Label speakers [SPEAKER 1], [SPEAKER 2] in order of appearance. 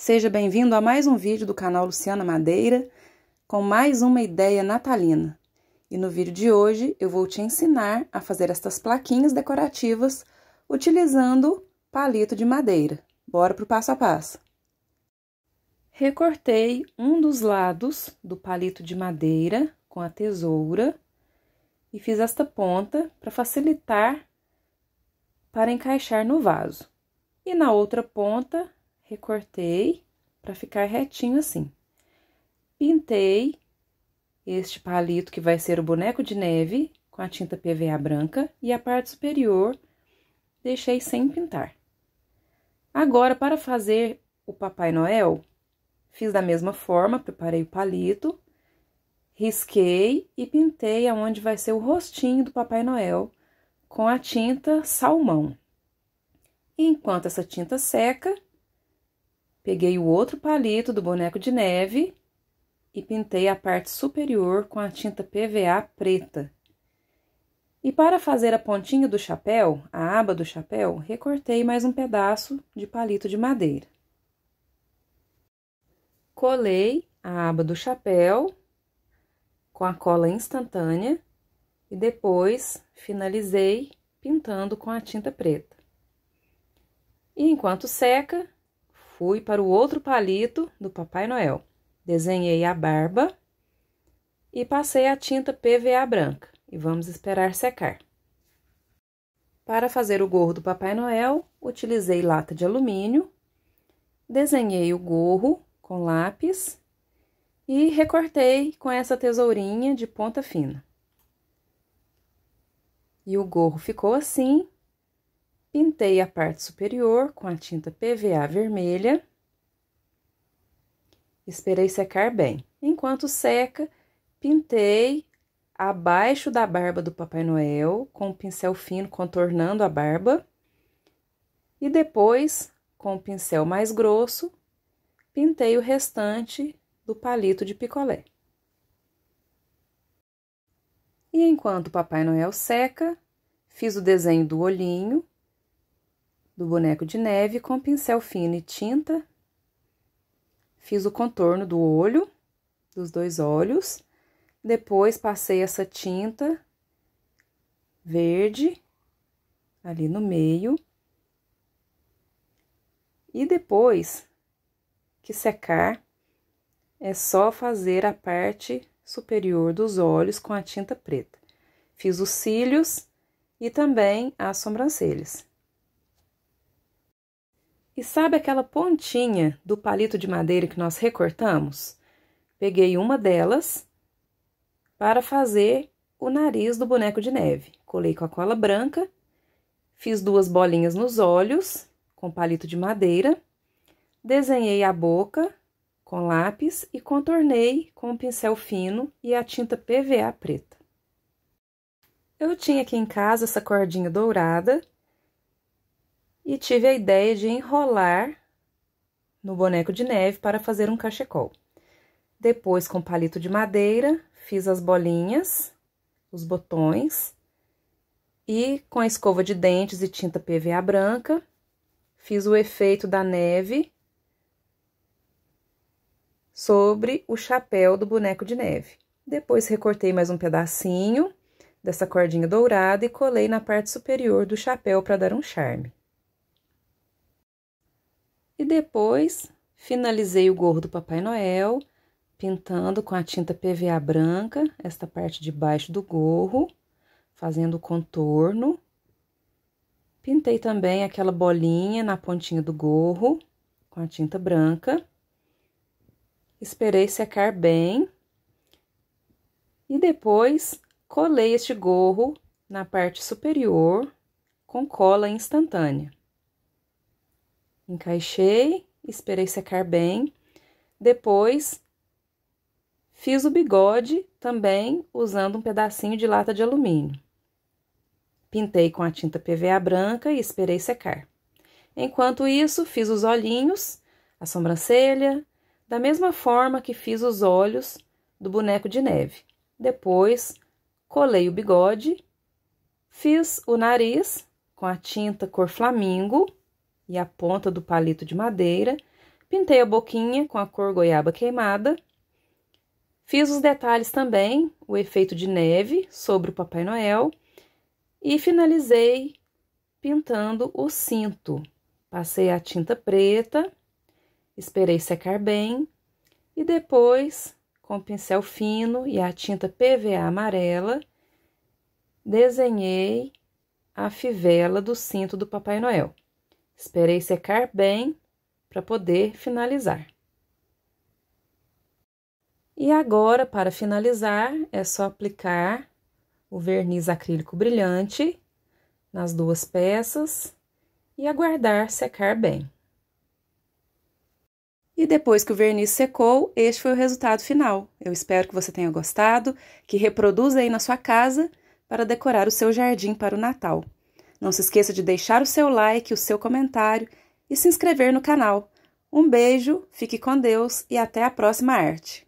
[SPEAKER 1] Seja bem-vindo a mais um vídeo do canal Luciana Madeira com mais uma ideia natalina. E no vídeo de hoje eu vou te ensinar a fazer estas plaquinhas decorativas utilizando palito de madeira. Bora pro passo a passo. Recortei um dos lados do palito de madeira com a tesoura e fiz esta ponta para facilitar para encaixar no vaso. E na outra ponta recortei para ficar retinho assim. Pintei este palito que vai ser o boneco de neve com a tinta PVA branca e a parte superior deixei sem pintar. Agora, para fazer o Papai Noel, fiz da mesma forma, preparei o palito, risquei e pintei aonde vai ser o rostinho do Papai Noel com a tinta salmão. Enquanto essa tinta seca, Peguei o outro palito do boneco de neve e pintei a parte superior com a tinta PVA preta. E para fazer a pontinha do chapéu, a aba do chapéu, recortei mais um pedaço de palito de madeira. Colei a aba do chapéu com a cola instantânea e depois finalizei pintando com a tinta preta. E enquanto seca, Fui para o outro palito do Papai Noel. Desenhei a barba e passei a tinta PVA branca e vamos esperar secar. Para fazer o gorro do Papai Noel, utilizei lata de alumínio, desenhei o gorro com lápis e recortei com essa tesourinha de ponta fina. E o gorro ficou assim, Pintei a parte superior com a tinta PVA vermelha. Esperei secar bem. Enquanto seca, pintei abaixo da barba do Papai Noel com um pincel fino contornando a barba. E depois, com o um pincel mais grosso, pintei o restante do palito de picolé. E enquanto o Papai Noel seca, fiz o desenho do olhinho do boneco de neve com pincel fino e tinta. Fiz o contorno do olho, dos dois olhos. Depois, passei essa tinta verde ali no meio. E depois que secar, é só fazer a parte superior dos olhos com a tinta preta. Fiz os cílios e também as sobrancelhas. E sabe aquela pontinha do palito de madeira que nós recortamos? Peguei uma delas para fazer o nariz do boneco de neve. Colei com a cola branca, fiz duas bolinhas nos olhos com palito de madeira, desenhei a boca com lápis e contornei com um pincel fino e a tinta PVA preta. Eu tinha aqui em casa essa cordinha dourada e tive a ideia de enrolar no boneco de neve para fazer um cachecol. Depois, com palito de madeira, fiz as bolinhas, os botões, e com a escova de dentes e tinta PVA branca, fiz o efeito da neve sobre o chapéu do boneco de neve. Depois, recortei mais um pedacinho dessa cordinha dourada e colei na parte superior do chapéu para dar um charme. E depois finalizei o gorro do Papai Noel, pintando com a tinta PVA branca esta parte de baixo do gorro, fazendo o contorno. Pintei também aquela bolinha na pontinha do gorro com a tinta branca. Esperei secar bem. E depois colei este gorro na parte superior com cola instantânea. Encaixei, esperei secar bem. Depois, fiz o bigode também usando um pedacinho de lata de alumínio. Pintei com a tinta PVA branca e esperei secar. Enquanto isso, fiz os olhinhos, a sobrancelha, da mesma forma que fiz os olhos do boneco de neve. Depois, colei o bigode, fiz o nariz com a tinta cor flamingo e a ponta do palito de madeira, pintei a boquinha com a cor goiaba queimada, fiz os detalhes também, o efeito de neve sobre o Papai Noel e finalizei pintando o cinto. Passei a tinta preta, esperei secar bem e depois, com o pincel fino e a tinta PVA amarela, desenhei a fivela do cinto do Papai Noel. Esperei secar bem para poder finalizar. E agora, para finalizar, é só aplicar o verniz acrílico brilhante nas duas peças e aguardar secar bem. E depois que o verniz secou, este foi o resultado final. Eu espero que você tenha gostado, que reproduza aí na sua casa para decorar o seu jardim para o Natal. Não se esqueça de deixar o seu like, o seu comentário e se inscrever no canal. Um beijo, fique com Deus e até a próxima arte!